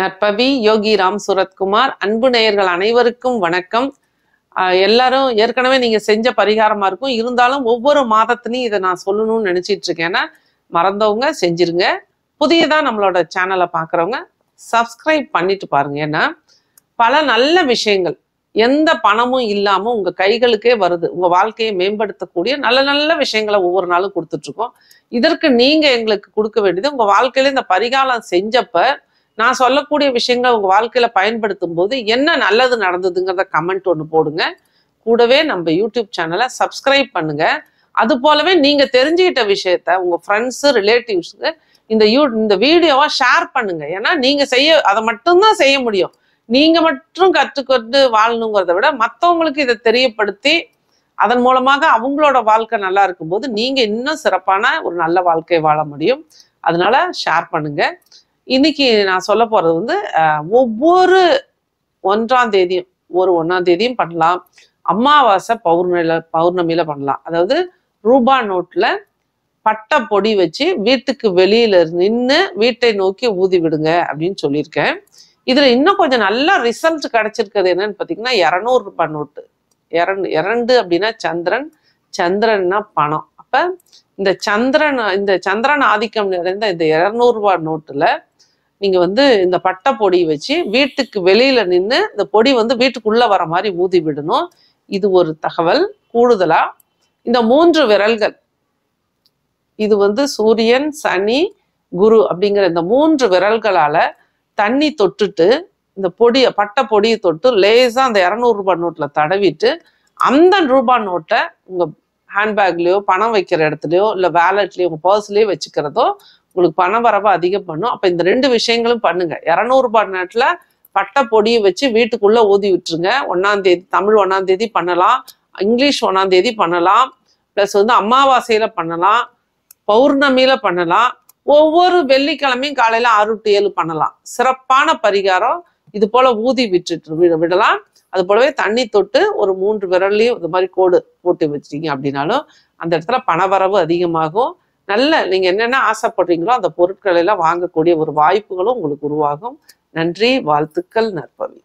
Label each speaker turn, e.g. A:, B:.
A: நற்பவி யோகி ராம் சூரத்குமார் அன்பு நேயர்கள் அனைவருக்கும் வணக்கம் எல்லாரும் ஏற்கனவே நீங்க செஞ்ச பரிகாரமா இருக்கும் இருந்தாலும் ஒவ்வொரு மாதத்துலையும் இதை நான் சொல்லணும்னு நினைச்சிட்டு இருக்கேன்னா மறந்தவங்க செஞ்சிருங்க புதியதா நம்மளோட சேனலை பாக்குறவங்க சப்ஸ்கிரைப் பண்ணிட்டு பாருங்க ஏன்னா பல நல்ல விஷயங்கள் எந்த பணமும் இல்லாம உங்க கைகளுக்கே வருது உங்க வாழ்க்கையை மேம்படுத்தக்கூடிய நல்ல நல்ல விஷயங்களை ஒவ்வொரு நாளும் கொடுத்துட்டு இருக்கோம் இதற்கு நீங்க எங்களுக்கு கொடுக்க வேண்டியது உங்க வாழ்க்கையில இந்த பரிகாரம் செஞ்சப்ப நான் சொல்லக்கூடிய விஷயங்கள் உங்க வாழ்க்கையில பயன்படுத்தும் போது என்ன நல்லது நடந்ததுங்கிறத கமெண்ட் ஒன்று போடுங்க கூடவே நம்ம யூடியூப் சேனலை சப்ஸ்கிரைப் பண்ணுங்க அது போலவே நீங்க தெரிஞ்சுக்கிட்ட விஷயத்த உங்க ஃப்ரெண்ட்ஸ் ரிலேட்டிவ்ஸுக்கு இந்த யூ இந்த வீடியோவை ஷேர் பண்ணுங்க ஏன்னா நீங்க செய்ய அதை மட்டும்தான் செய்ய முடியும் நீங்க மட்டும் கற்றுக்கொண்டு வாழணுங்கிறத விட மற்றவங்களுக்கு இதை தெரியப்படுத்தி அதன் மூலமாக அவங்களோட வாழ்க்கை நல்லா இருக்கும்போது நீங்க இன்னும் சிறப்பான ஒரு நல்ல வாழ்க்கை வாழ முடியும் அதனால ஷேர் பண்ணுங்க இன்னைக்கு நான் சொல்ல போறது வந்து ஒவ்வொரு ஒன்றாம் தேதியும் ஒரு ஒன்றாம் தேதியும் பண்ணலாம் அமாவாசை பௌர்ணமியில பௌர்ணமியில பண்ணலாம் அதாவது ரூபா நோட்ல பட்டை பொடி வச்சு வீட்டுக்கு வெளியில நின்று வீட்டை நோக்கி ஊதி விடுங்க அப்படின்னு சொல்லியிருக்கேன் இதுல இன்னும் கொஞ்சம் நல்ல ரிசல்ட் கிடைச்சிருக்கிறது என்னன்னு பாத்தீங்கன்னா இரநூறு ரூபாய் நோட்டு இரண்டு இரண்டு அப்படின்னா சந்திரன் சந்திரன்னா பணம் அப்ப இந்த சந்திரன் இந்த சந்திரன் ஆதிக்கம் நிறைந்த இந்த இரநூறுபா நோட்டுல நீங்க வந்து இந்த பட்டை பொடி வச்சு வீட்டுக்கு வெளியில நின்று இந்த பொடி வந்து வீட்டுக்குள்ள வர மாதிரி ஊதி விடணும் இது ஒரு தகவல் கூடுதலா இந்த மூன்று விரல்கள் இது வந்து சூரியன் சனி குரு அப்படிங்கிற இந்த மூன்று விரல்களால தண்ணி தொட்டுட்டு இந்த பொடியை பட்டை பொடியை தொட்டு லேசா அந்த இரநூறு ரூபாய் நோட்ல தடவிட்டு அந்த ரூபாய் நோட்டை உங்க ஹேண்ட்பேக்லயோ பணம் வைக்கிற இடத்துலயோ இல்ல வேலட்லயோ உங்க பர்ஸ்லயோ வச்சுக்கிறதோ உங்களுக்கு பண வரவை அதிகம் பண்ணும் அப்போ இந்த ரெண்டு விஷயங்களும் பண்ணுங்க இரநூறுபா நேரத்துல பட்டை பொடியை வச்சு வீட்டுக்குள்ள ஊதி விட்டுருங்க ஒன்னாம் தேதி தமிழ் ஒன்னாம் தேதி பண்ணலாம் இங்கிலீஷ் ஒன்னாம் தேதி பண்ணலாம் ப்ளஸ் வந்து அமாவாசையில பண்ணலாம் பௌர்ணமியில பண்ணலாம் ஒவ்வொரு வெள்ளிக்கிழமையும் காலையில ஆறு டு ஏழு பண்ணலாம் சிறப்பான பரிகாரம் இது போல ஊதி விட்டுட்டு விட விடலாம் அது போலவே தண்ணி தொட்டு ஒரு மூன்று விரல்லையும் இது மாதிரி கோடு போட்டு வச்சிட்டீங்க அப்படின்னாலும் அந்த இடத்துல பணவரவு அதிகமாகும் நல்ல நீங்க என்னென்ன ஆசைப்படுறீங்களோ அந்த பொருட்கள் எல்லாம் வாங்கக்கூடிய ஒரு வாய்ப்புகளும் உங்களுக்கு உருவாகும் நன்றி வாழ்த்துக்கள் நற்பவி